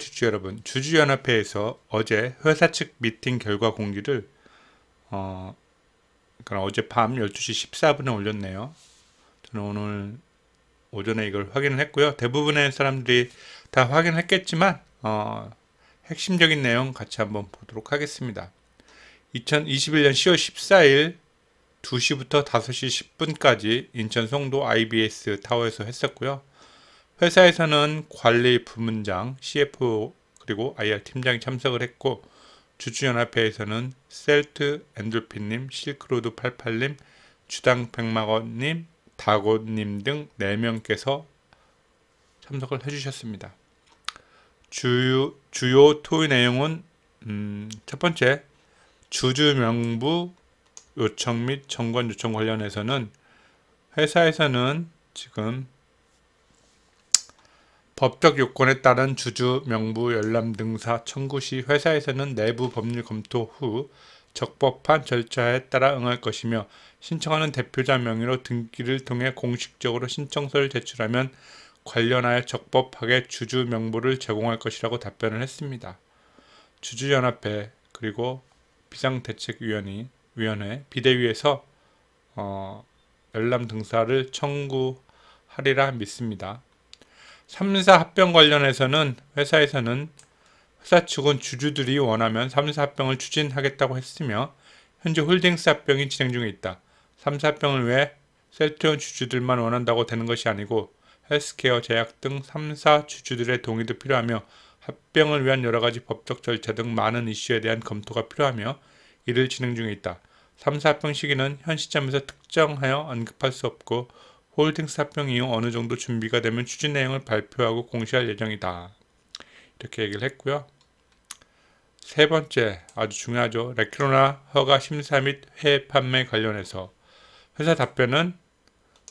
주주 여러분, 주주연합회에서 어제 회사 측 미팅 결과 공지를 어, 그러니까 어젯밤 12시 14분에 올렸네요. 저는 오늘 오전에 이걸 확인을 했고요. 대부분의 사람들이 다 확인했겠지만 을 어, 핵심적인 내용 같이 한번 보도록 하겠습니다. 2021년 10월 14일 2시부터 5시 10분까지 인천 송도 IBS 타워에서 했었고요. 회사에서는 관리 부문장, CFO 그리고 IR 팀장이 참석을 했고 주주연합회에서는 셀트 엔돌핀님, 실크로드 88님, 주당 백마건님, 다고님 등 4명께서 참석을 해주셨습니다. 주요, 주요 토의 내용은 음, 첫 번째, 주주 명부 요청 및 정관 요청 관련해서는 회사에서는 지금 법적 요건에 따른 주주, 명부, 열람 등사 청구 시 회사에서는 내부 법률 검토 후 적법한 절차에 따라 응할 것이며 신청하는 대표자 명의로 등기를 통해 공식적으로 신청서를 제출하면 관련하여 적법하게 주주 명부를 제공할 것이라고 답변을 했습니다. 주주연합회 그리고 비상대책위원회 위원회 비대위에서 어, 열람 등사를 청구하리라 믿습니다. 3사 합병 관련해서는 회사에서는 회사 측은 주주들이 원하면 3사 합병을 추진하겠다고 했으며 현재 홀딩스 합병이 진행 중에 있다. 3사 합병을 왜 셀트리온 주주들만 원한다고 되는 것이 아니고 헬스케어 제약 등 3사 주주들의 동의도 필요하며 합병을 위한 여러 가지 법적 절차 등 많은 이슈에 대한 검토가 필요하며 이를 진행 중에 있다. 3사 합병 시기는 현 시점에서 특정하여 언급할 수 없고 홀딩스 합병 이후 어느 정도 준비가 되면 추진 내용을 발표하고 공시할 예정이다. 이렇게 얘기를 했고요. 세 번째, 아주 중요하죠. 레크로나 허가 심사 및회외 판매 관련해서 회사 답변은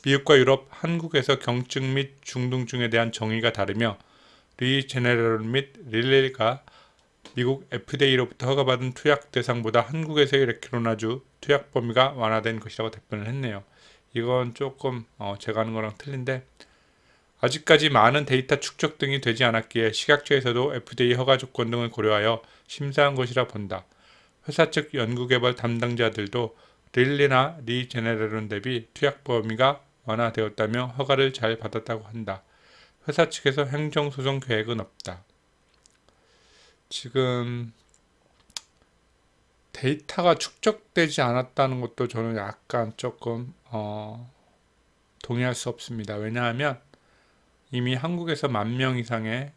미국과 유럽, 한국에서 경증 및 중등증에 대한 정의가 다르며 리제네럴 및 릴레가 미국 FDA로부터 허가받은 투약 대상보다 한국에서의 레키로나주 투약 범위가 완화된 것이라고 답변을 했네요. 이건 조금 어 제가 하는 거랑 틀린데 아직까지 많은 데이터 축적 등이 되지 않았기에 식약처에서도 FDA 허가 조건 등을 고려하여 심사한 것이라 본다. 회사 측 연구개발 담당자들도 릴리나 리제네레론 대비 투약 범위가 완화되었다며 허가를 잘 받았다고 한다. 회사 측에서 행정소송 계획은 없다. 지금 데이터가 축적되지 않았다는 것도 저는 약간 조금 어, 동의할 수 없습니다. 왜냐하면 이미 한국에서 만 명 이상의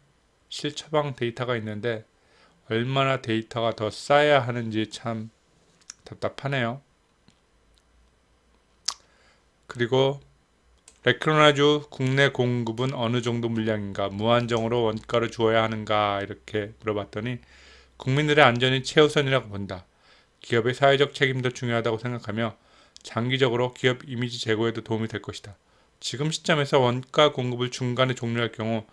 실처방 데이터가 있는데 얼마나 데이터가 더 쌓여야 하는지 참 답답하네요. 그리고 레크로나주 국내 공급은 어느 정도 물량인가 무한정으로 원가를 주어야 하는가 이렇게 물어봤더니 국민들의 안전이 최우선이라고 본다. 기업의 사회적 책임도 중요하다고 생각하며 장기적으로 기업 이미지 제고에도 도움이 될 것이다. 지금 시점에서 원가 공급을 중간에 종료할 경우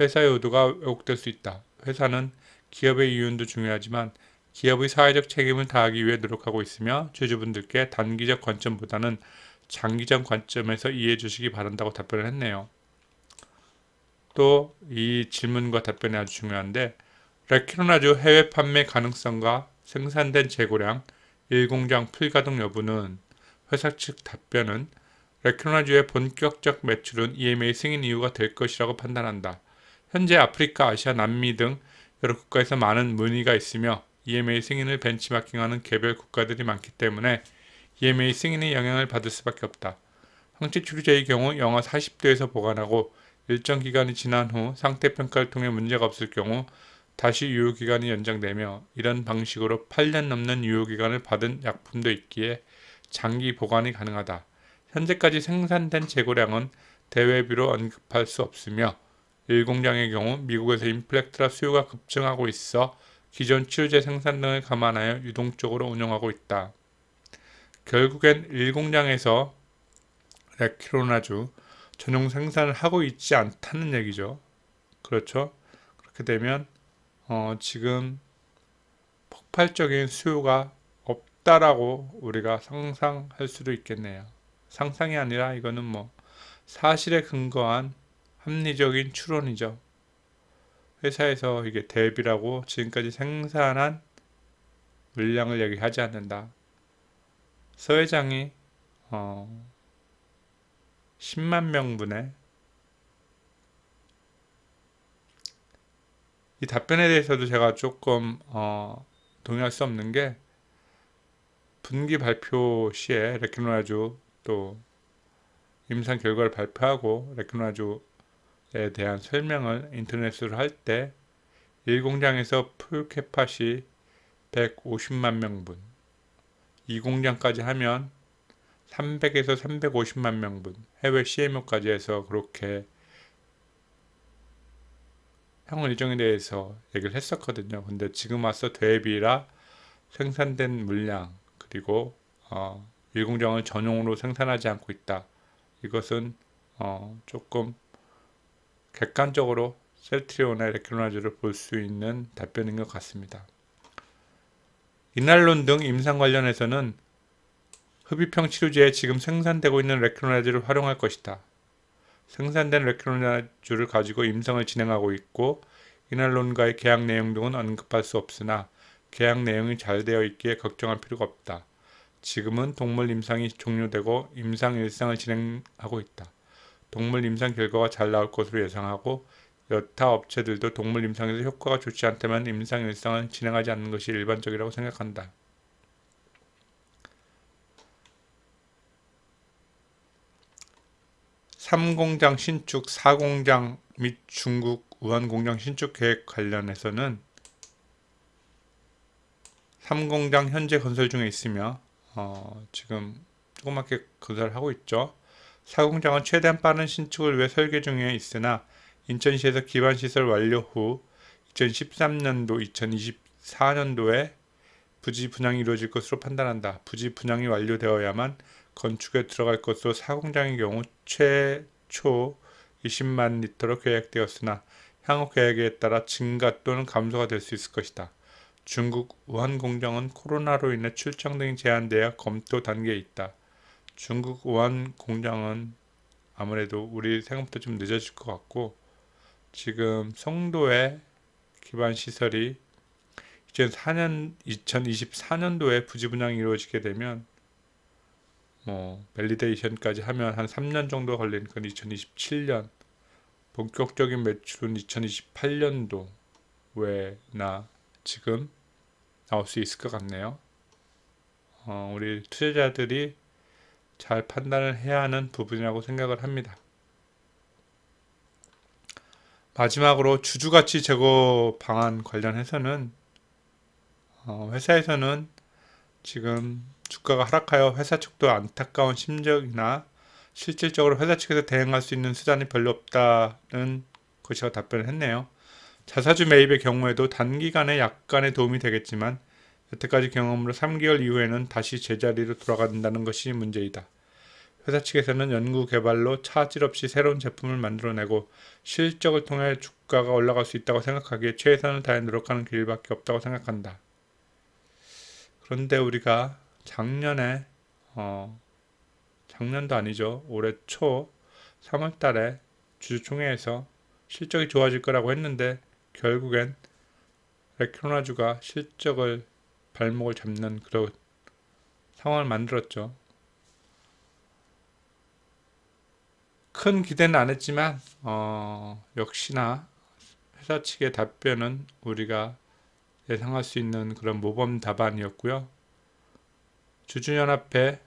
회사의 의도가 왜곡될 수 있다. 회사는 기업의 이윤도 중요하지만 기업의 사회적 책임을 다하기 위해 노력하고 있으며 주주분들께 단기적 관점보다는 장기적 관점에서 이해해 주시기 바란다고 답변을 했네요. 또 이 질문과 답변이 아주 중요한데 레키노아주 해외 판매 가능성과 생산된 재고량, 일공장 풀가동 여부는 회사 측 답변은 레크노나주의 본격적 매출은 EMA 승인 이유가 될 것이라고 판단한다. 현재 아프리카, 아시아, 남미 등 여러 국가에서 많은 문의가 있으며 EMA 승인을 벤치마킹하는 개별 국가들이 많기 때문에 EMA 승인의 영향을 받을 수밖에 없다. 항체 추리제의 경우 영하 40도에서 보관하고 일정 기간이 지난 후 상태 평가를 통해 문제가 없을 경우 다시 유효기간이 연장되며 이런 방식으로 8년 넘는 유효기간을 받은 약품도 있기에 장기 보관이 가능하다. 현재까지 생산된 재고량은 대외비로 언급할 수 없으며 일공장의 경우 미국에서 인플렉트라 수요가 급증하고 있어 기존 치유제 생산 등을 감안하여 유동적으로 운영하고 있다. 결국엔 일공장에서 레키로나주 전용 생산을 하고 있지 않다는 얘기죠. 그렇죠? 그렇게 되면 어, 지금 폭발적인 수요가 없다라고 우리가 상상할 수도 있겠네요. 상상이 아니라 이거는 뭐 사실에 근거한 합리적인 추론이죠. 회사에서 이게 대비라고 지금까지 생산한 물량을 얘기하지 않는다. 서 회장이 어 10만 명분의 이 답변에 대해서도 제가 조금 어, 동의할 수 없는 게 분기 발표 시에 레키노나주 또 임상 결과를 발표하고 레키노나주에 대한 설명을 인터넷으로 할때1공장에서풀캡파시 150만 명분 2공장까지 하면 300에서 350만 명분 해외 CMO까지 해서 그렇게 향후 일정에 대해서 얘기를 했었거든요. 근데 지금 와서 대비라 생산된 물량 그리고 어, 일공정을 전용으로 생산하지 않고 있다. 이것은 어, 조금 객관적으로 셀트리오나 레킬로나즈를 볼 수 있는 답변인 것 같습니다. 이날론 등 임상 관련해서는 흡입형 치료제에 지금 생산되고 있는 레킬로나즈를 활용할 것이다. 생산된 레카놀라주를 가지고 임상을 진행하고 있고 이날론과의 계약 내용 등은 언급할 수 없으나 계약 내용이 잘 되어 있기에 걱정할 필요가 없다. 지금은 동물 임상이 종료되고 임상 일상을 진행하고 있다. 동물 임상 결과가 잘 나올 것으로 예상하고 여타 업체들도 동물 임상에서 효과가 좋지 않다면 임상 일상을 진행하지 않는 것이 일반적이라고 생각한다. 3공장 신축 4공장 및 중국 우한공장 신축 계획 관련해서는 3공장 현재 건설 중에 있으며 어, 지금 조그맣게 건설하고 있죠. 4공장은 최대한 빠른 신축을 위해 설계 중에 있으나 인천시에서 기반시설 완료 후 2013년도, 2024년도에 부지 분양이 이루어질 것으로 판단한다. 부지 분양이 완료되어야만 건축에 들어갈 것으로 사공장의 경우 최초 20만 리터로 계획되었으나 향후 계획에 따라 증가 또는 감소가 될 수 있을 것이다. 중국 우한 공장은 코로나로 인해 출장 등이 제한되어 검토 단계에 있다. 중국 우한 공장은 아무래도 우리 생각보다 좀 늦어질 것 같고 지금 성도의 기반 시설이 2004년 2024년도에 부지 분양이 이루어지게 되면 어, 뭐 밸리데이션까지 하면 한 3년 정도 걸리니까 2027년 본격적인 매출은 2028년도 왜나 지금 나올 수 있을 것 같네요. 어, 우리 투자자들이 잘 판단을 해야 하는 부분이라고 생각을 합니다. 마지막으로 주주가치 제고 방안 관련해서는 어, 회사에서는 지금 주가가 하락하여 회사 측도 안타까운 심정이나 실질적으로 회사 측에서 대응할 수 있는 수단이 별로 없다는 것이라 답변을 했네요. 자사주 매입의 경우에도 단기간에 약간의 도움이 되겠지만 여태까지 경험으로 3개월 이후에는 다시 제자리로 돌아간다는 것이 문제이다. 회사 측에서는 연구 개발로 차질 없이 새로운 제품을 만들어내고 실적을 통해 주가가 올라갈 수 있다고 생각하기에 최선을 다해 노력하는 길밖에 없다고 생각한다. 그런데 우리가 작년에 어, 작년도 아니죠. 올해 초 3월 달에 주주총회에서 실적이 좋아질 거라고 했는데 결국엔 레크로나주가 실적을 발목을 잡는 그런 상황을 만들었죠. 큰 기대는 안 했지만 어, 역시나 회사 측의 답변은 우리가 예상할 수 있는 그런 모범 답안이었고요. 주주연합회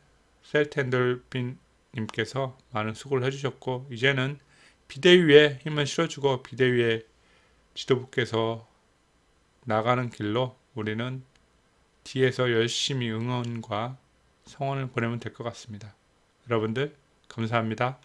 셀텐돌빈님께서 많은 수고를 해주셨고 이제는 비대위에 힘을 실어주고 비대위의 지도부께서 나가는 길로 우리는 뒤에서 열심히 응원과 성원을 보내면 될 것 같습니다. 여러분들 감사합니다.